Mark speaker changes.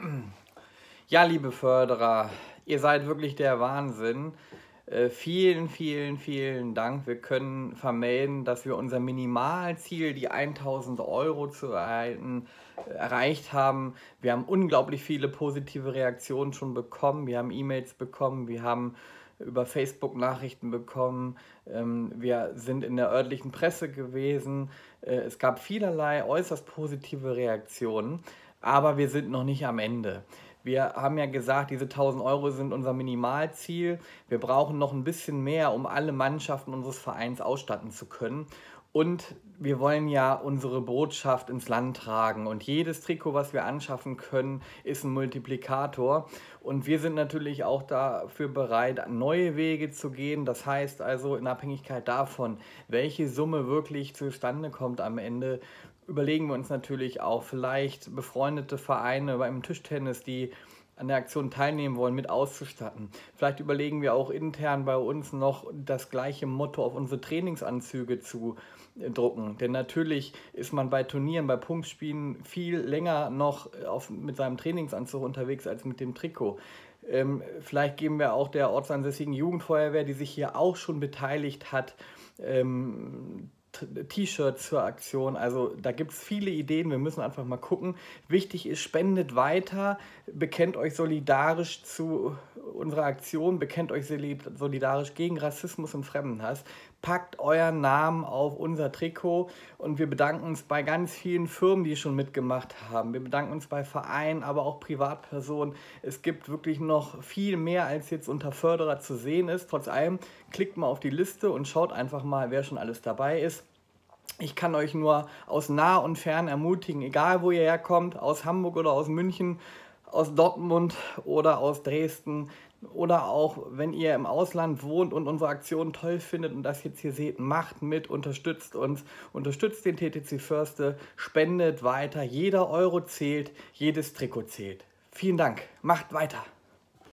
Speaker 1: Ja, liebe Förderer, ihr seid wirklich der Wahnsinn. Äh, vielen, vielen, vielen Dank. Wir können vermelden, dass wir unser Minimalziel, die 1000 Euro zu erhalten, erreicht haben. Wir haben unglaublich viele positive Reaktionen schon bekommen. Wir haben E-Mails bekommen. Wir haben über Facebook Nachrichten bekommen. Ähm, wir sind in der örtlichen Presse gewesen. Äh, es gab vielerlei äußerst positive Reaktionen. Aber wir sind noch nicht am Ende. Wir haben ja gesagt, diese 1000 Euro sind unser Minimalziel. Wir brauchen noch ein bisschen mehr, um alle Mannschaften unseres Vereins ausstatten zu können. Und wir wollen ja unsere Botschaft ins Land tragen. Und jedes Trikot, was wir anschaffen können, ist ein Multiplikator. Und wir sind natürlich auch dafür bereit, neue Wege zu gehen. Das heißt also, in Abhängigkeit davon, welche Summe wirklich zustande kommt am Ende, überlegen wir uns natürlich auch vielleicht befreundete Vereine beim Tischtennis, die an der Aktion teilnehmen wollen, mit auszustatten. Vielleicht überlegen wir auch intern bei uns noch das gleiche Motto auf unsere Trainingsanzüge zu äh, drucken. Denn natürlich ist man bei Turnieren, bei Punktspielen viel länger noch äh, auf, mit seinem Trainingsanzug unterwegs als mit dem Trikot. Ähm, vielleicht geben wir auch der ortsansässigen Jugendfeuerwehr, die sich hier auch schon beteiligt hat, ähm, T-Shirts zur Aktion. Also da gibt es viele Ideen. Wir müssen einfach mal gucken. Wichtig ist, spendet weiter, bekennt euch solidarisch zu unsere Aktion Bekennt euch solidarisch gegen Rassismus und Fremdenhass. Packt euren Namen auf unser Trikot und wir bedanken uns bei ganz vielen Firmen, die schon mitgemacht haben. Wir bedanken uns bei Vereinen, aber auch Privatpersonen. Es gibt wirklich noch viel mehr, als jetzt unter Förderer zu sehen ist. Trotz allem, klickt mal auf die Liste und schaut einfach mal, wer schon alles dabei ist. Ich kann euch nur aus nah und fern ermutigen, egal wo ihr herkommt, aus Hamburg oder aus München, aus Dortmund oder aus Dresden oder auch wenn ihr im Ausland wohnt und unsere Aktion toll findet und das jetzt hier seht, macht mit, unterstützt uns, unterstützt den TTC Förste, spendet weiter. Jeder Euro zählt, jedes Trikot zählt. Vielen Dank, macht weiter.